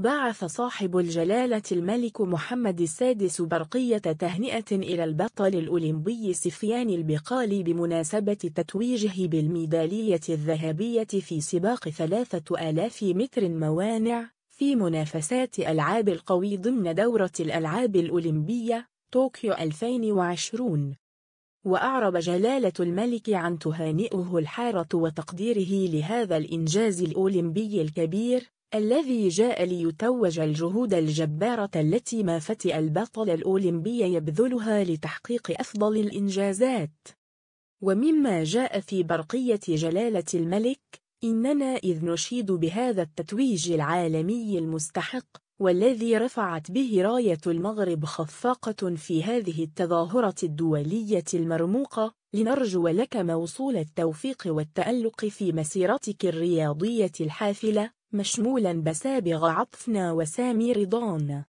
بعث صاحب الجلالة الملك محمد السادس برقية تهنئة إلى البطل الأولمبي سفيان البقالي بمناسبة تتويجه بالميدالية الذهبية في سباق ثلاثة آلاف متر موانع في منافسات ألعاب القوي ضمن دورة الألعاب الأولمبية طوكيو 2020 وأعرب جلالة الملك عن تهانئه الحارة وتقديره لهذا الإنجاز الأولمبي الكبير الذي جاء ليتوج الجهود الجبارة التي ما فتئ البطل الأولمبي يبذلها لتحقيق أفضل الإنجازات ومما جاء في برقية جلالة الملك إننا إذ نشيد بهذا التتويج العالمي المستحق والذي رفعت به راية المغرب خفاقة في هذه التظاهرة الدولية المرموقة لنرجو لك موصول التوفيق والتألق في مسيرتك الرياضية الحافلة مشمولا بسابغ عطفنا وسامي رضان